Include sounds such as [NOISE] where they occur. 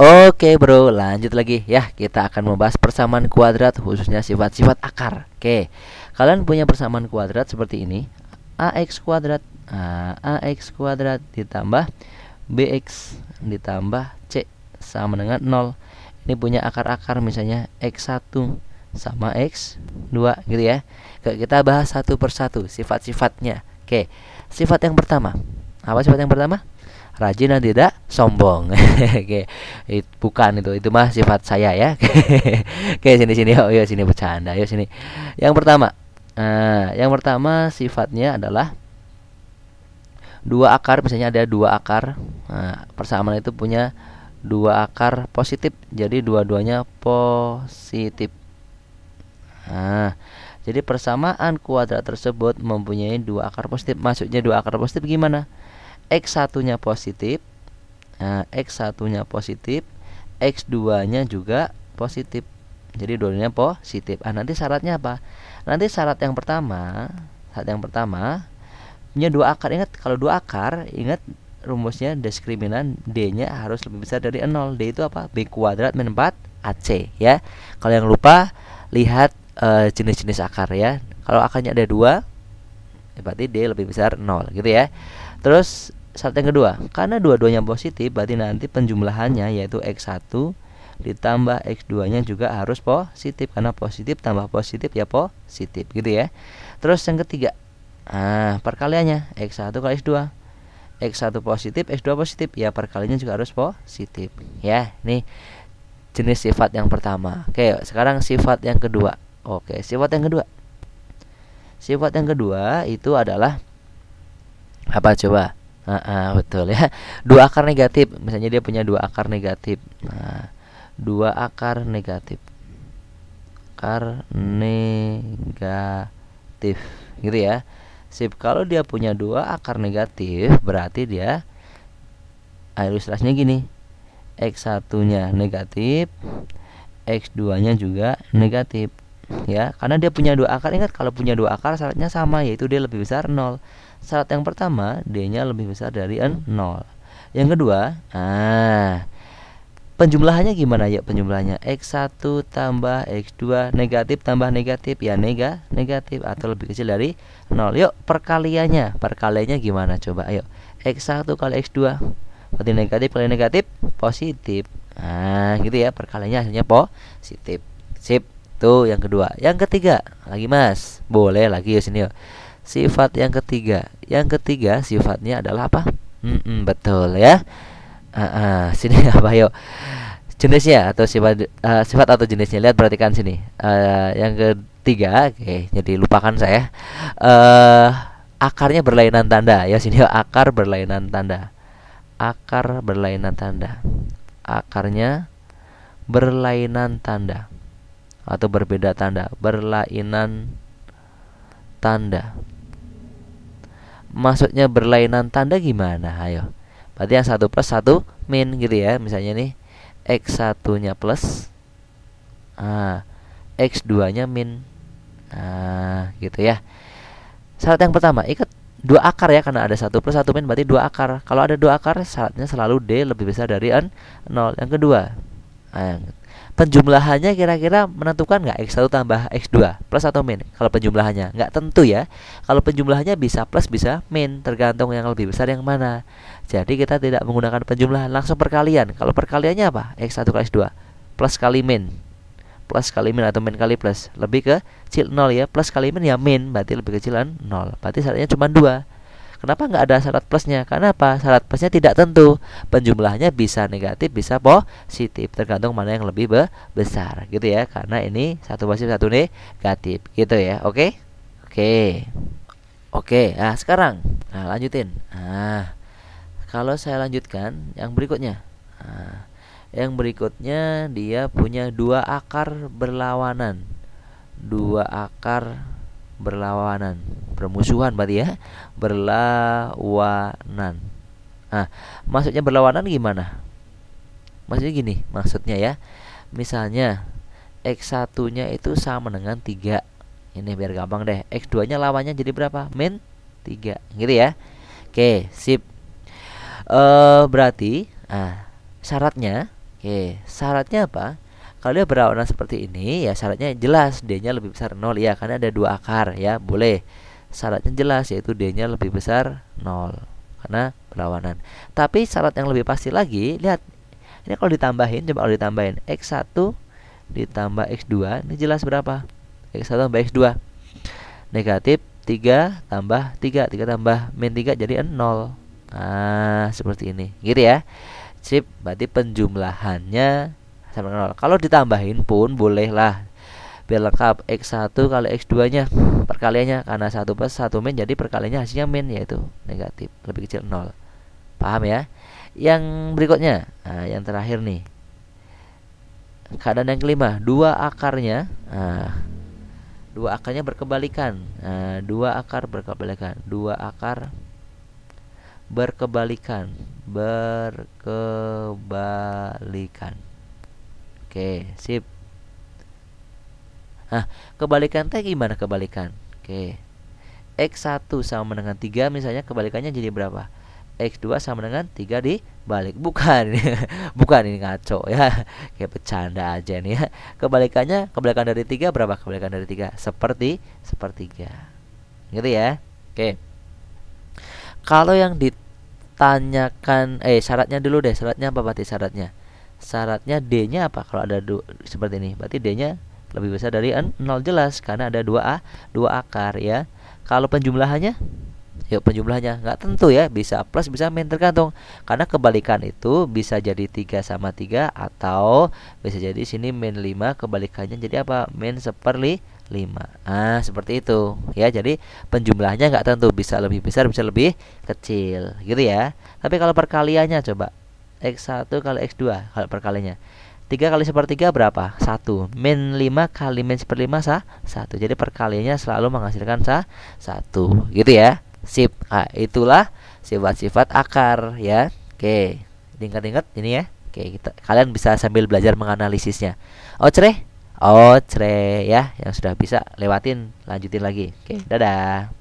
Oke bro, lanjut lagi ya. Kita akan membahas persamaan kuadrat khususnya sifat-sifat akar. Oke, kalian punya persamaan kuadrat seperti ini: ax kuadrat, ax kuadrat ditambah bx ditambah c sama dengan 0 Ini punya akar-akar misalnya x1 sama x2 gitu ya. Oke, kita bahas satu persatu sifat-sifatnya. Oke, sifat yang pertama. Apa sifat yang pertama? rajin dan tidak sombong. [LAUGHS] Oke, bukan itu, itu mah sifat saya ya. [LAUGHS] Oke, sini sini, oh iya sini bercanda, yuk iya, sini. Yang pertama, uh, yang pertama sifatnya adalah dua akar, misalnya ada dua akar, uh, persamaan itu punya dua akar positif, jadi dua-duanya positif. Nah, jadi persamaan kuadrat tersebut mempunyai dua akar positif. Maksudnya dua akar positif gimana? x satunya positif. Nah, x satunya positif, X2-nya juga positif. Jadi dua-duanya positif. Ah, nanti syaratnya apa? Nanti syarat yang pertama, syarat yang pertama punya dua akar. Ingat kalau dua akar, ingat rumusnya diskriminan D-nya harus lebih besar dari 0. D itu apa? B kuadrat min 4 AC ya. Kalau yang lupa lihat eh, jenis-jenis uh, akar ya. Kalau akarnya ada dua ya berarti D lebih besar 0 gitu ya. Terus syarat yang kedua karena dua-duanya positif berarti nanti penjumlahannya yaitu x1 ditambah x2 nya juga harus positif karena positif tambah positif ya positif gitu ya terus yang ketiga ah perkaliannya x1 kali x2 x1 positif x2 positif ya perkaliannya juga harus positif ya nih jenis sifat yang pertama oke sekarang sifat yang kedua oke sifat yang kedua sifat yang kedua itu adalah apa coba uh, uh, betul ya [LAUGHS] dua akar negatif misalnya dia punya dua akar negatif nah, dua akar negatif akar negatif gitu ya sip kalau dia punya dua akar negatif berarti dia ah, ilustrasinya gini x satunya negatif x2 nya juga negatif ya karena dia punya dua akar ingat kalau punya dua akar syaratnya sama yaitu dia lebih besar nol syarat yang pertama D-nya lebih besar dari n 0. Yang kedua, ah penjumlahannya gimana ya penjumlahannya? X1 tambah X2 negatif tambah negatif ya nega negatif atau lebih kecil dari 0. Yuk perkaliannya. Perkaliannya gimana coba? Ayo. X1 kali X2 berarti negatif kali negatif positif. Nah, gitu ya perkaliannya hasilnya positif. Sip. tuh yang kedua. Yang ketiga, lagi Mas. Boleh lagi ya sini yuk sifat yang ketiga yang ketiga sifatnya adalah apa Mm-mm, betul ya uh, uh, sini [LAUGHS] apa yuk jenisnya atau sifat uh, sifat atau jenisnya lihat perhatikan sini uh, yang ketiga oke okay, jadi lupakan saya uh, akarnya berlainan tanda ya sini akar berlainan tanda akar berlainan tanda akarnya berlainan tanda atau berbeda tanda berlainan tanda maksudnya berlainan tanda gimana ayo berarti yang satu plus satu min gitu ya misalnya nih x satunya plus ah, x 2 nya min nah gitu ya syarat yang pertama ikat dua akar ya karena ada satu plus satu min berarti dua akar kalau ada dua akar syaratnya selalu d lebih besar dari n nol yang kedua ah, penjumlahannya kira-kira menentukan nggak x1 tambah x2 plus atau min kalau penjumlahannya nggak tentu ya kalau penjumlahannya bisa plus bisa min tergantung yang lebih besar yang mana jadi kita tidak menggunakan penjumlahan langsung perkalian kalau perkaliannya apa x1 kali x2 plus kali min plus kali min atau min kali plus lebih ke kecil 0 ya plus kali min ya min berarti lebih kecilan 0 berarti syaratnya cuma dua Kenapa nggak ada syarat plusnya? Karena apa? Syarat plusnya tidak tentu. Penjumlahnya bisa negatif, bisa positif, tergantung mana yang lebih be besar, gitu ya. Karena ini satu positif, satu negatif, gitu ya. Oke, oke, oke. Nah sekarang, nah lanjutin. Nah, kalau saya lanjutkan yang berikutnya. Nah, yang berikutnya dia punya dua akar berlawanan. Dua akar berlawanan bermusuhan berarti ya berlawanan nah maksudnya berlawanan gimana maksudnya gini maksudnya ya misalnya x satunya itu sama dengan 3 ini biar gampang deh x2 nya lawannya jadi berapa min 3 gitu ya oke sip e, berarti ah syaratnya oke syaratnya apa kalau dia berlawanan seperti ini ya syaratnya jelas d nya lebih besar 0 ya karena ada dua akar ya boleh syaratnya jelas yaitu D-nya lebih besar 0 karena berlawanan. Tapi syarat yang lebih pasti lagi, lihat ini kalau ditambahin coba kalau ditambahin x1 ditambah x2 ini jelas berapa? x1 tambah x2 negatif 3 tambah 3 3 tambah min 3 jadi 0 nah seperti ini gitu ya sip berarti penjumlahannya sama 0 kalau ditambahin pun bolehlah biar lengkap X1 kali X2 nya perkaliannya karena satu plus 1 min jadi perkaliannya hasilnya min yaitu negatif lebih kecil nol paham ya yang berikutnya nah, yang terakhir nih keadaan yang kelima dua akarnya nah, dua akarnya berkebalikan nah, dua akar berkebalikan dua akar berkebalikan berkebalikan oke sip Nah, kebalikan teh gimana kebalikan? Oke. X1 sama dengan 3 misalnya kebalikannya jadi berapa? X2 sama dengan 3 dibalik Bukan [LAUGHS] Bukan ini ngaco ya Kayak bercanda aja nih ya Kebalikannya Kebalikan dari 3 berapa? Kebalikan dari 3 Seperti Sepertiga Gitu ya Oke Kalau yang ditanyakan Eh syaratnya dulu deh Syaratnya apa berarti syaratnya? Syaratnya D nya apa? Kalau ada seperti ini Berarti D nya lebih besar dari 0 jelas karena ada dua a dua akar ya kalau penjumlahannya yuk penjumlahannya nggak tentu ya bisa plus bisa min tergantung karena kebalikan itu bisa jadi 3 sama 3 atau bisa jadi sini min 5 kebalikannya jadi apa min seperli 5 ah seperti itu ya jadi penjumlahannya nggak tentu bisa lebih besar bisa lebih kecil gitu ya tapi kalau perkaliannya coba X1 kali X2 kalau perkaliannya 3 kali 1 per 3 berapa? 1 Min 5 kali min 1 per 5 sah 1 Jadi perkaliannya selalu menghasilkan sah 1 Gitu ya Sip nah, Itulah sifat-sifat akar ya Oke Ingat-ingat ini ya Oke kita Kalian bisa sambil belajar menganalisisnya Ocre Ocre ya Yang sudah bisa lewatin lanjutin lagi Oke dadah